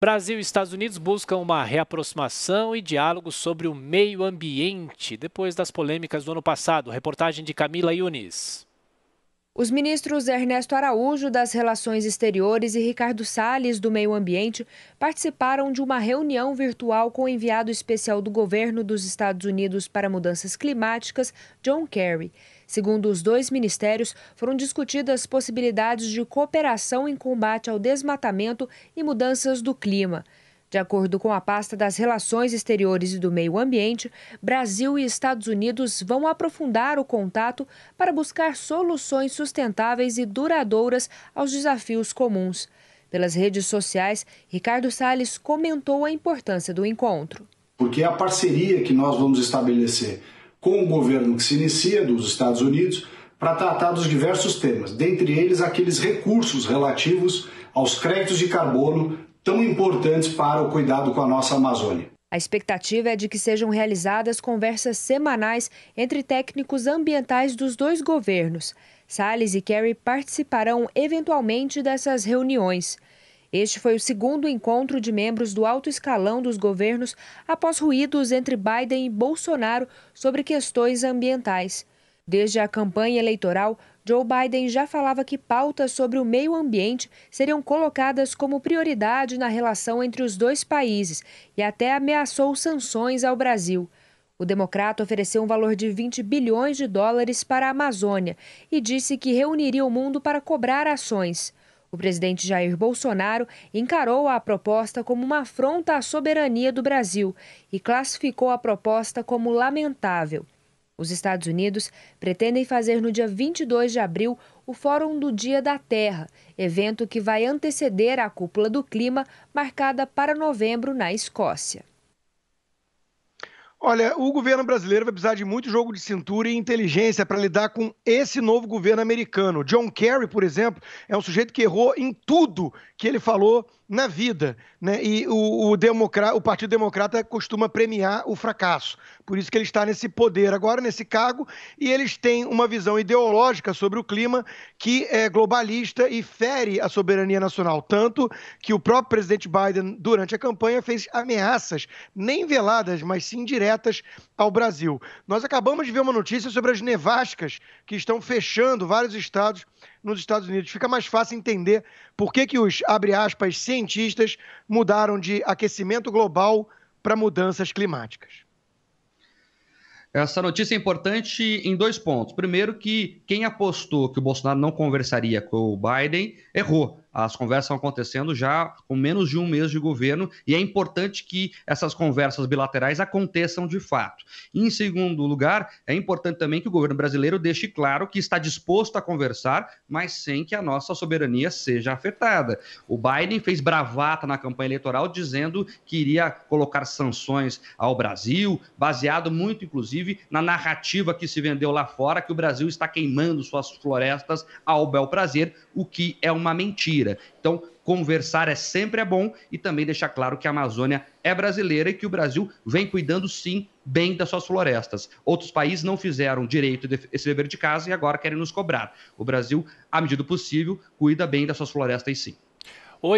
Brasil e Estados Unidos buscam uma reaproximação e diálogo sobre o meio ambiente depois das polêmicas do ano passado. Reportagem de Camila Yunis. Os ministros Ernesto Araújo das Relações Exteriores e Ricardo Salles do Meio Ambiente participaram de uma reunião virtual com o enviado especial do governo dos Estados Unidos para Mudanças Climáticas, John Kerry. Segundo os dois ministérios, foram discutidas possibilidades de cooperação em combate ao desmatamento e mudanças do clima. De acordo com a pasta das Relações Exteriores e do Meio Ambiente, Brasil e Estados Unidos vão aprofundar o contato para buscar soluções sustentáveis e duradouras aos desafios comuns. Pelas redes sociais, Ricardo Salles comentou a importância do encontro. Porque é a parceria que nós vamos estabelecer com o governo que se inicia dos Estados Unidos para tratar dos diversos temas, dentre eles aqueles recursos relativos aos créditos de carbono tão importantes para o cuidado com a nossa Amazônia. A expectativa é de que sejam realizadas conversas semanais entre técnicos ambientais dos dois governos. Salles e Kerry participarão eventualmente dessas reuniões. Este foi o segundo encontro de membros do alto escalão dos governos após ruídos entre Biden e Bolsonaro sobre questões ambientais. Desde a campanha eleitoral, Joe Biden já falava que pautas sobre o meio ambiente seriam colocadas como prioridade na relação entre os dois países e até ameaçou sanções ao Brasil. O democrata ofereceu um valor de 20 bilhões de dólares para a Amazônia e disse que reuniria o mundo para cobrar ações. O presidente Jair Bolsonaro encarou a proposta como uma afronta à soberania do Brasil e classificou a proposta como lamentável. Os Estados Unidos pretendem fazer no dia 22 de abril o Fórum do Dia da Terra, evento que vai anteceder a cúpula do clima marcada para novembro na Escócia. Olha, o governo brasileiro vai precisar de muito jogo de cintura e inteligência para lidar com esse novo governo americano. John Kerry, por exemplo, é um sujeito que errou em tudo que ele falou na vida. Né? E o, o, democrata, o Partido Democrata costuma premiar o fracasso. Por isso que ele está nesse poder agora, nesse cargo, e eles têm uma visão ideológica sobre o clima que é globalista e fere a soberania nacional. Tanto que o próprio presidente Biden, durante a campanha, fez ameaças, nem veladas, mas sim diretas diretas ao Brasil. Nós acabamos de ver uma notícia sobre as nevascas que estão fechando vários estados nos Estados Unidos. Fica mais fácil entender por que, que os, abre aspas, cientistas mudaram de aquecimento global para mudanças climáticas. Essa notícia é importante em dois pontos. Primeiro, que quem apostou que o Bolsonaro não conversaria com o Biden errou as conversas estão acontecendo já com menos de um mês de governo e é importante que essas conversas bilaterais aconteçam de fato. E, em segundo lugar, é importante também que o governo brasileiro deixe claro que está disposto a conversar, mas sem que a nossa soberania seja afetada. O Biden fez bravata na campanha eleitoral dizendo que iria colocar sanções ao Brasil, baseado muito, inclusive, na narrativa que se vendeu lá fora que o Brasil está queimando suas florestas ao bel prazer, o que é uma mentira brasileira. Então, conversar é sempre é bom e também deixar claro que a Amazônia é brasileira e que o Brasil vem cuidando sim bem das suas florestas. Outros países não fizeram direito esse dever de casa e agora querem nos cobrar. O Brasil, à medida do possível, cuida bem das suas florestas sim.